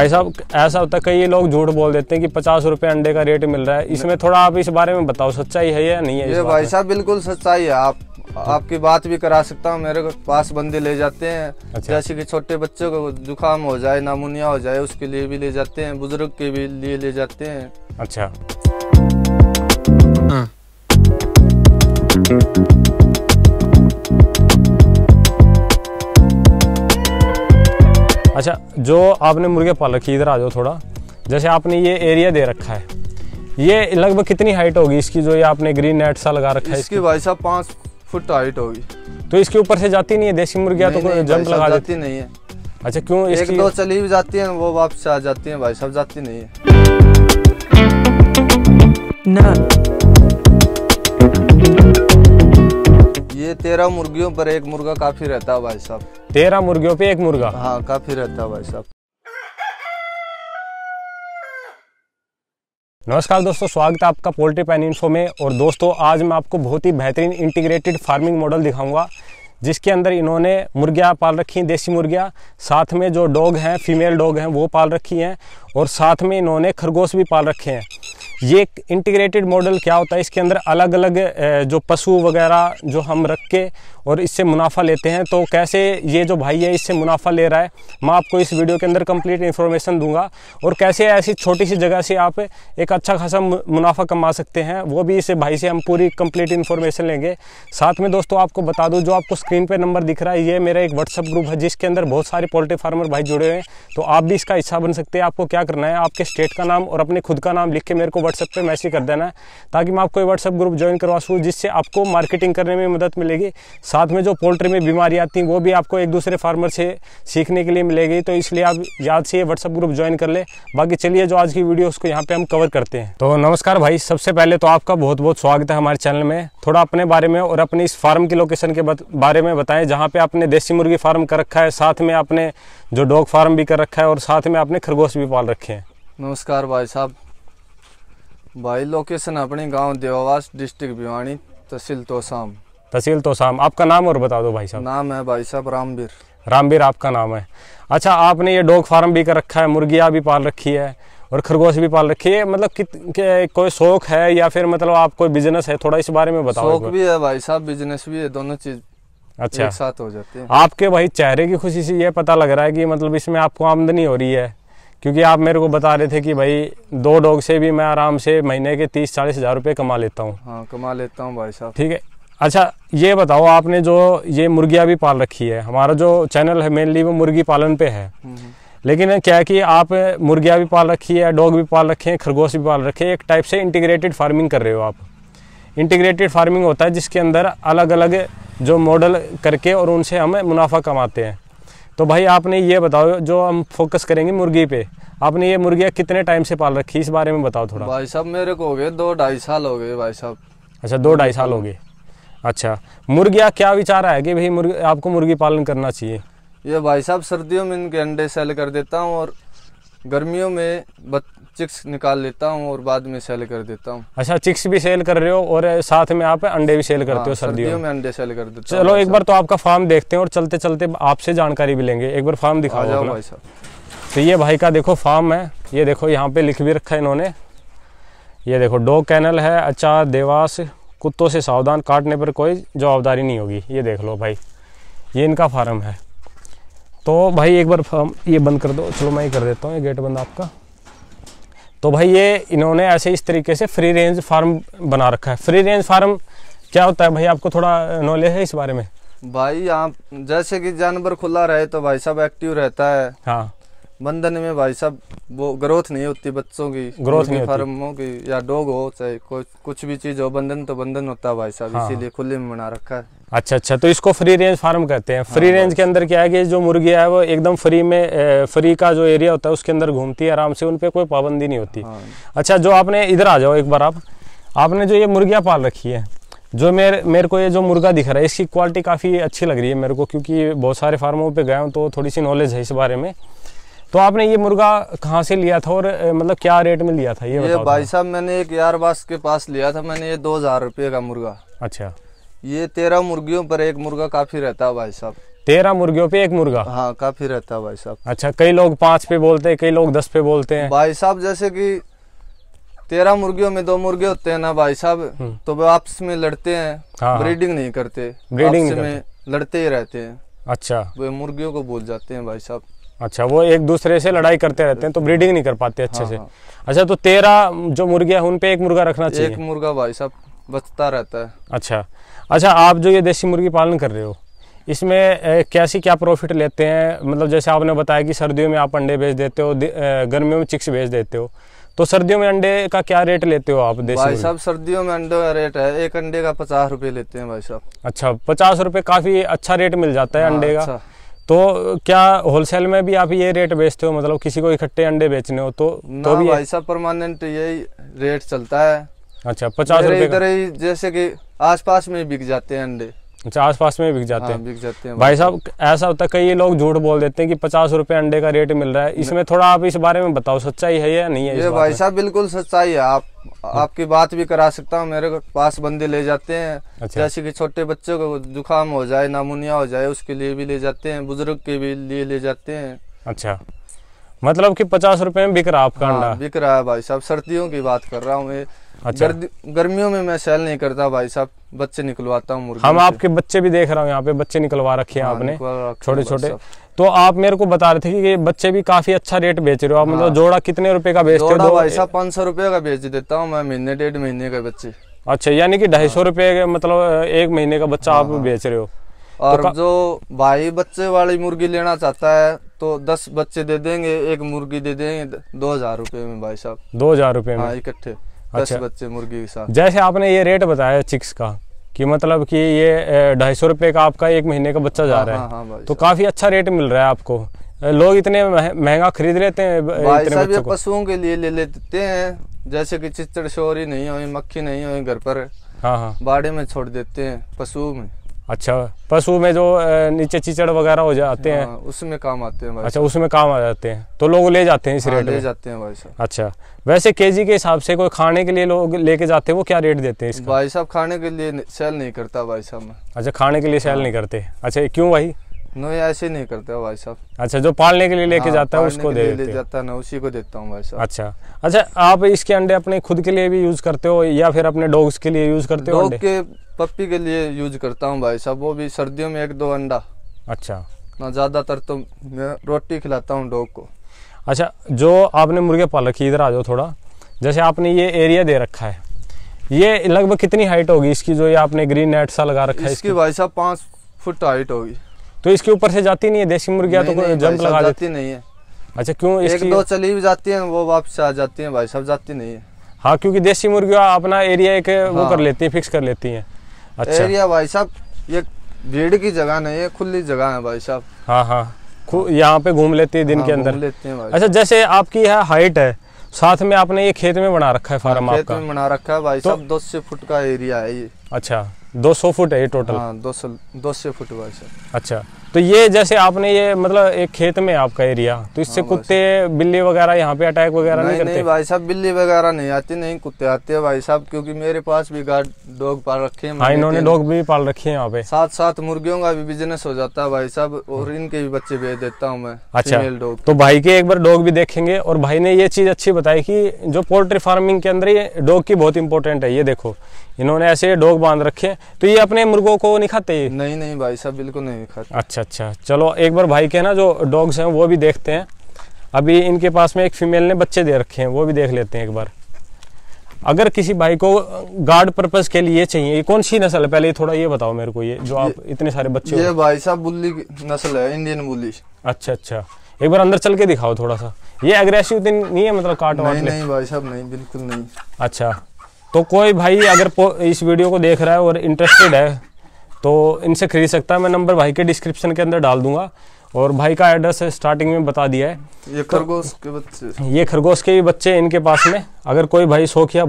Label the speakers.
Speaker 1: भाई साहब ऐसा होता है कई लोग झूठ बोल देते हैं कि पचास रुपए अंडे का रेट मिल रहा है इसमें थोड़ा आप इस बारे में बताओ सच्चाई है या नहीं है ये भाई
Speaker 2: साहब बिल्कुल सच्चाई है आप आपकी बात भी करा सकता हूँ मेरे पास बंदे ले जाते हैं अच्छा। जैसे कि छोटे बच्चों को जुकाम हो जाए नमूनिया हो जाए उसके लिए भी ले जाते हैं बुजुर्ग के भी लिए ले जाते हैं अच्छा हाँ।
Speaker 1: अच्छा जो आपने मुर्गे पाल रखी इधर आ जाओ थोड़ा जैसे आपने ये एरिया दे रखा है ये लगभग कितनी हाइट होगी इसकी जो ये आपने ग्रीन नेट सा लगा रखा है इसकी, भाई
Speaker 2: साहब पाँच फुट हाइट होगी तो
Speaker 1: इसके ऊपर से जाती नहीं है देसी मुर्गियाँ तो जंप लगा जाती नहीं है
Speaker 2: अच्छा क्यों एक दो चली भी जाती है वो वापस आ जाती है भाई साहब जाती नहीं है ये तेरह मुर्गियों पर एक मुर्गा काफी रहता है भाई साहब तेरह मुर्गियों पे एक मुर्गा हाँ काफी रहता है भाई साहब
Speaker 1: नमस्कार दोस्तों स्वागत है आपका पोल्ट्री पैन इन्फो में और दोस्तों आज मैं आपको बहुत ही बेहतरीन इंटीग्रेटेड फार्मिंग मॉडल दिखाऊंगा जिसके अंदर इन्होंने मुर्गियाँ पाल रखी हैं देसी मुर्गियाँ साथ में जो डॉग हैं फीमेल डॉग हैं वो पाल रखी हैं और साथ में इन्होंने खरगोश भी पाल रखे हैं ये एक इंटीग्रेटेड मॉडल क्या होता है इसके अंदर अलग अलग जो पशु वगैरह जो हम रख के और इससे मुनाफा लेते हैं तो कैसे ये जो भाई है इससे मुनाफा ले रहा है मैं आपको इस वीडियो के अंदर कंप्लीट इन्फॉर्मेशन दूंगा और कैसे ऐसी छोटी सी जगह से आप एक अच्छा खासा मुनाफा कमा सकते हैं वो भी इस भाई से हम पूरी कंप्लीट इन्फॉर्मेशन लेंगे साथ में दोस्तों आपको बता दूँ जो आपको स्क्रीन पर नंबर दिख रहा है ये मेरा एक व्हाट्सअप ग्रुप है जिसके अंदर बहुत सारे पोल्ट्री फार्मर भाई जुड़े हुए हैं तो आप भी इसका हिस्सा बन सकते हैं आपको क्या करना है आपके स्टेट का नाम और अपने खुद का नाम लिख के मेरे को व्हाट्सअप पर मैसेज कर देना है ताकि मैं आपको व्हाट्सअप ग्रुप ज्वाइन करवा सकूँ जिससे आपको मार्केटिंग करने में मदद मिलेगी साथ में जो पोल्ट्री में बीमारी आती हैं वो भी आपको एक दूसरे फार्मर से सीखने के लिए मिलेगी तो इसलिए आप याद से ये व्हाट्सअप ग्रुप ज्वाइन कर ले बाकी चलिए जो आज की वीडियो उसको यहाँ पे हम कवर करते हैं तो नमस्कार भाई सबसे पहले तो आपका बहुत बहुत स्वागत है हमारे चैनल में थोड़ा अपने बारे में और अपने इस फार्म की लोकेशन के बारे में बताएं जहाँ पे आपने देसी मुर्गी फार्म कर रखा है साथ में आपने जो डॉग फार्म भी कर रखा है और साथ में आपने खरगोश भी पाल रखे हैं
Speaker 2: नमस्कार भाई साहब भाई लोकेशन अपने गांव देवास डिस्ट्रिक्ट भिवानी तहसील तोसाम तहसील तो शाम आपका नाम और बता दो भाई साहब नाम है भाई साहब रामबीर
Speaker 1: रामबीर आपका नाम है अच्छा आपने ये डॉग फार्म भी कर रखा है मुर्गियाँ भी पाल रखी है और खरगोश भी पाल रखी है मतलब कित कोई शौक है या फिर मतलब आप कोई बिजनेस है थोड़ा इस बारे में बताओ शौक भी
Speaker 2: है भाई साहब बिजनेस भी है दोनों चीज अच्छा एक साथ हो जाते हैं
Speaker 1: आपके भाई चेहरे की खुशी से ये पता लग रहा है कि मतलब इसमें आपको आमदनी हो रही है क्योंकि आप मेरे को बता रहे थे कि भाई दो डॉग से भी मैं आराम से महीने के तीस चालीस हजार रुपये कमा लेता हूँ
Speaker 2: हाँ कमा लेता हूँ भाई
Speaker 1: साहब ठीक है अच्छा ये बताओ आपने जो ये मुर्गियाँ भी पाल रखी है हमारा जो चैनल है मेनली वो मुर्गी पालन पे है हम्म, हम्म। लेकिन क्या है कि आप मुर्गियाँ भी पाल रखी है डॉग भी पाल रखे हैं खरगोश भी पाल रखे हैं एक टाइप से इंटीग्रेटेड फार्मिंग कर रहे हो आप इंटीग्रेटेड फार्मिंग होता है जिसके अंदर अलग अलग जो मॉडल करके और उनसे हम मुनाफा कमाते हैं तो भाई आपने ये बताओ जो हम फोकस करेंगे मुर्गी पे आपने ये मुर्गियाँ कितने टाइम से पाल रखी इस बारे में बताओ थोड़ा
Speaker 2: भाई साहब मेरे को हो गए दो ढाई साल हो गए भाई साहब
Speaker 1: अच्छा दो ढाई साल हो गए अच्छा मुर्गिया क्या विचार है कि भाई मुर्गी आपको मुर्गी पालन करना चाहिए
Speaker 2: ये भाई साहब सर्दियों में इनके अंडे सेल कर देता हूँ और गर्मियों में चिक्स निकाल लेता हूँ और बाद में सेल कर देता हूँ
Speaker 1: अच्छा चिक्स भी सेल कर रहे हो और साथ में आप अंडे भी सेल करते हो हाँ, सर्दियों, सर्दियों में अंडे सेल कर देते चलो एक बार तो आपका फार्म देखते हैं और चलते चलते आपसे जानकारी भी लेंगे एक बार फार्म दिखा जाओ भाई साहब तो ये भाई का देखो फार्म है ये देखो यहाँ पे लिख भी रखा है इन्होंने ये देखो डॉग कैनल है अच्छा देवास कुत्तों से सावधान काटने पर कोई जवाबदारी नहीं होगी ये देख लो भाई ये इनका फार्म है तो भाई एक बार फार्म ये बंद कर दो चलो मैं ही कर देता हूँ ये गेट बंद आपका तो भाई ये इन्होंने ऐसे इस तरीके से फ्री रेंज फार्म बना रखा है फ्री रेंज फार्म क्या होता है भाई आपको थोड़ा नॉलेज है इस बारे में
Speaker 2: भाई आप जैसे कि जानवर खुला रहे तो भाई सब एक्टिव रहता है हाँ बंधन में भाई साहब वो ग्रोथ नहीं होती बच्चों की ग्रोथ नहीं फार्मों की या डॉग हो चाहे कुछ कुछ भी चीज हो बंधन तो बंधन होता है भाई साहब हाँ। इसीलिए हाँ। खुले में बना रखा है
Speaker 1: अच्छा अच्छा तो इसको फ्री रेंज फार्म कहते हैं फ्री हाँ, रेंज के अंदर क्या है कि जो मुर्गियां है वो एकदम फ्री में फ्री का जो एरिया होता है उसके अंदर घूमती है आराम से उन पर कोई पाबंदी नहीं होती हाँ। अच्छा जो आपने इधर आ जाओ एक बार आप आपने जो ये मुर्गियाँ पाल रखी है जो मेरे मेरे को ये जो मुर्गा दिख रहा है इसकी क्वालिटी काफ़ी अच्छी लग रही है मेरे को क्योंकि बहुत सारे फार्मों पे गया हूँ तो थोड़ी सी नॉलेज है इस बारे में तो आपने ये मुर्गा कहाँ से लिया था और मतलब क्या रेट में लिया था ये, ये भाई
Speaker 2: साहब मैंने एक यार बास के पास लिया था मैंने ये दो हजार रुपये का मुर्गा अच्छा ये तेरह मुर्गियों पर एक मुर्गा काफी रहता है भाई साहब
Speaker 1: तेरह मुर्गियों पे एक मुर्गा
Speaker 2: हाँ काफी रहता है भाई साहब अच्छा कई लोग पाँच पे बोलते हैं कई लोग दस पे बोलते हैं भाई साहब जैसे कि तेरह मुर्गियों में दो मुर्गे होते हैं ना भाई साहब हम्म। तो आपस में लड़ते हैं ब्रीडिंग हाँ, हाँ। नहीं करते ब्रीडिंग में लड़ते ही रहते हैं अच्छा वे मुर्गियों को बोल जाते हैं भाई साहब
Speaker 1: अच्छा वो एक दूसरे से लड़ाई करते रहते हैं तो ब्रीडिंग नहीं कर पाते अच्छे हाँ, से हाँ। अच्छा तो तेरह जो मुर्गे उन पे एक मुर्गा रखना चाहिए एक
Speaker 2: मुर्गा भाई सब बचता रहता है
Speaker 1: अच्छा अच्छा आप जो ये देसी मुर्गी पालन कर रहे हो इसमें कैसी क्या प्रॉफिट लेते हैं मतलब जैसे आपने बताया कि सर्दियों में आप अंडे बेच देते हो गर्मियों में चिक्स बेच देते हो तो सर्दियों में अंडे का क्या रेट लेते हो आप देसी भाई साहब
Speaker 2: सर्दियों में अंडे का रेट है एक अंडे का पचास रुपए लेते हैं भाई साहब
Speaker 1: अच्छा पचास रुपए काफ़ी अच्छा रेट मिल जाता है हाँ, अंडे का अच्छा। तो क्या होलसेल में भी आप ये रेट बेचते हो मतलब किसी को इकट्ठे अंडे बेचने हो तो तो भी भाई साहब
Speaker 2: परमानेंट यही रेट चलता है अच्छा पचास रुपए इधर ही जैसे कि आसपास में बिक जाते हैं अंडे
Speaker 1: अच्छा आसपास में बिक जाते हाँ, हैं बिक जाते हैं भाई साहब ऐसा होता है कई लोग झूठ बोल देते हैं कि पचास रुपए अंडे का रेट मिल रहा है इसमें थोड़ा आप इस बारे में बताओ सच्चाई है या नहीं है ये भाई
Speaker 2: साहब बिल्कुल सच्चाई है आप आपकी बात भी करा सकता हूँ मेरे पास बंदे ले जाते हैं अच्छा। जैसे कि छोटे बच्चों को जुकाम हो जाए नमोनिया हो जाए उसके लिए भी ले जाते हैं बुजुर्ग के भी लिए ले जाते हैं
Speaker 1: अच्छा मतलब कि पचास रुपए में बिक रहा आपका हाँ,
Speaker 2: बिक रहा है भाई साहब सर्दियों की बात कर रहा हूँ अच्छा गर, गर्मियों में मैं सेल नहीं करता भाई साहब बच्चे निकलवाता हूँ हम आपके
Speaker 1: बच्चे भी देख रहा हूँ यहाँ पे बच्चे निकलवा रखे हैं हाँ, आपने छोटे छोटे तो आप मेरे को बता रहे थे कि ये बच्चे भी काफी अच्छा रेट बेच रहे हो आप मतलब हाँ। जोड़ा कितने रुपए का बेचते हो भाई साहब
Speaker 2: पाँच सौ रुपए का बेच देता हूँ मैं महीने डेढ़ महीने का बच्चे
Speaker 1: अच्छा यानी कि ढाई सौ हाँ। रुपए मतलब एक महीने का बच्चा आप बेच रहे हो और तो
Speaker 2: जो भाई बच्चे वाली मुर्गी लेना चाहता है तो दस बच्चे दे देंगे एक मुर्गी दे देंगे दो हजार रुपये में भाई साहब दो हजार रूपए में इकट्ठे दस अच्छा। बच्चे मुर्गी के साथ जैसे
Speaker 1: आपने ये रेट बताया चिक्स का कि मतलब कि ये ढाई सौ रुपये का आपका एक महीने का बच्चा जा हाँ, रहा है हाँ, हाँ तो काफी अच्छा रेट मिल रहा है आपको लोग इतने महंगा खरीद लेते हैं भाई साहब ये
Speaker 2: पशुओं के लिए ले लेते हैं जैसे कि चिचड़ शोरी नहीं हुई मक्खी नहीं हुई घर पर हाँ हाँ बाड़े में छोड़ देते हैं पशुओं में
Speaker 1: अच्छा पशु में जो नीचे चिचड़ वगैरह हो जाते हैं हाँ,
Speaker 2: उसमें काम आते हैं अच्छा
Speaker 1: उसमें काम आ जाते हैं तो लोग ले जाते हैं इस रेट हाँ, ले में? जाते हैं भाई साहब अच्छा वैसे केजी के हिसाब से कोई खाने के लिए लोग लेके जाते हैं वो क्या रेट देते हैं भाई साहब खाने के लिए
Speaker 2: सेल नहीं करता भाई साहब
Speaker 1: अच्छा खाने के लिए सेल हाँ। नहीं करते अच्छा क्यों भाई
Speaker 2: नहीं ऐसे नहीं करता भाई साहब
Speaker 1: अच्छा जो पालने के लिए लेके हाँ, जाता है उसको दे ले
Speaker 2: जाता ना उसी को देता हूँ भाई साहब अच्छा
Speaker 1: अच्छा आप इसके अंडे अपने खुद के लिए भी यूज करते हो या फिर अपने डॉग्स के लिए यूज करते हो डॉग के
Speaker 2: पप्पी के लिए यूज करता हूँ भाई साहब वो भी सर्दियों में एक दो अंडा अच्छा ना ज्यादातर तो मैं रोटी खिलाता हूँ डॉग को
Speaker 1: अच्छा जो आपने मुर्गे पाल रखी इधर आ जाओ थोड़ा जैसे आपने ये एरिया दे रखा है ये लगभग कितनी हाइट होगी इसकी जो ये आपने ग्रीन नेट सा लगा रखा है इसकी भाई
Speaker 2: साहब पाँच फुट हाइट होगी
Speaker 1: तो इसके ऊपर से जाती नहीं है देसी मुर्गियाँ तो जंप लगा जाती नहीं है अच्छा क्यों एक दो
Speaker 2: चली भी जाती है वो वापस आ जाती है भाई सब जाती नहीं है
Speaker 1: हाँ क्योंकि देसी मुर्गियाँ अपना एरिया एक वो हाँ। कर लेती है फिक्स कर लेती है अच्छा एरिया
Speaker 2: भाई साहब ये भीड़ की जगह नहीं है खुली जगह है भाई साहब
Speaker 1: हाँ हाँ, हाँ। यहाँ पे घूम लेती है दिन हाँ, के अंदर लेते हैं भाई अच्छा जैसे आपकी है हाइट है साथ में आपने ये खेत में बना रखा है फार्म हाँ, आपका में
Speaker 2: बना रखा है भाई तो, साहब दो से फुट का एरिया है ये अच्छा
Speaker 1: 200 फुट है ये टोटल हाँ,
Speaker 2: दो सौ दो सौ फुट वाइस
Speaker 1: अच्छा तो ये जैसे आपने ये मतलब एक खेत में आपका एरिया तो इससे हाँ, कुत्ते बिल्ली वगैरह यहाँ पे अटैक वगैरह नहीं, नहीं करते भाई
Speaker 2: साहब बिल्ली वगैरह नहीं आती नहीं कुत्ते आते हैं भाई साहब क्योंकि मेरे पास भी गार्ड डॉग पाल रखे हैं हाँ, इन्होंने डॉग
Speaker 1: भी पाल रखे है यहाँ पे
Speaker 2: साथ साथ मुर्गियों का भी बिजनेस हो जाता है भाई साहब और इनके भी बच्चे भेज देता हूँ मैं अच्छा डॉग तो
Speaker 1: भाई के एक बार डॉग भी देखेंगे और भाई ने ये चीज अच्छी बताई की जो पोल्ट्री फार्मिंग के अंदर ये डॉग की बहुत इम्पोर्टेंट है ये देखो इन्होंने ऐसे डॉग बांध रखे तो ये अपने मुर्गों को नहीं खाते ये नहीं नहीं भाई साहब बिल्कुल नहीं खाते अच्छा अच्छा चलो एक बार भाई के ना जो डॉग्स हैं वो भी देखते हैं अभी इनके पास में एक फीमेल ने बच्चे दे रखे हैं वो भी देख लेते हैं एक बार अगर किसी भाई को गार्ड पर्पज के लिए चाहिए ये कौन सी नस्ल है पहले ये थोड़ा ये बताओ मेरे को ये जो आप ये, इतने सारे बच्चे ये
Speaker 2: भाई साहब बुल्ली नस्ल है इंडियन बुल्ली अच्छा अच्छा
Speaker 1: एक बार अंदर चल के दिखाओ थोड़ा सा ये अग्रेसिव तो नहीं है मतलब काट नहीं, नहीं
Speaker 2: भाई साहब नहीं बिल्कुल नहीं
Speaker 1: अच्छा तो कोई भाई अगर इस वीडियो को देख रहा है और इंटरेस्टेड है तो इनसे खरीद सकता है मैं नंबर भाई के डिस्क्रिप्शन के अंदर डाल दूंगा और भाई का एड्रेस स्टार्टिंग में बता दिया है
Speaker 2: ये तो खरगोश के बच्चे
Speaker 1: ये खरगोश के भी बच्चे इनके पास में अगर कोई भाई शौक या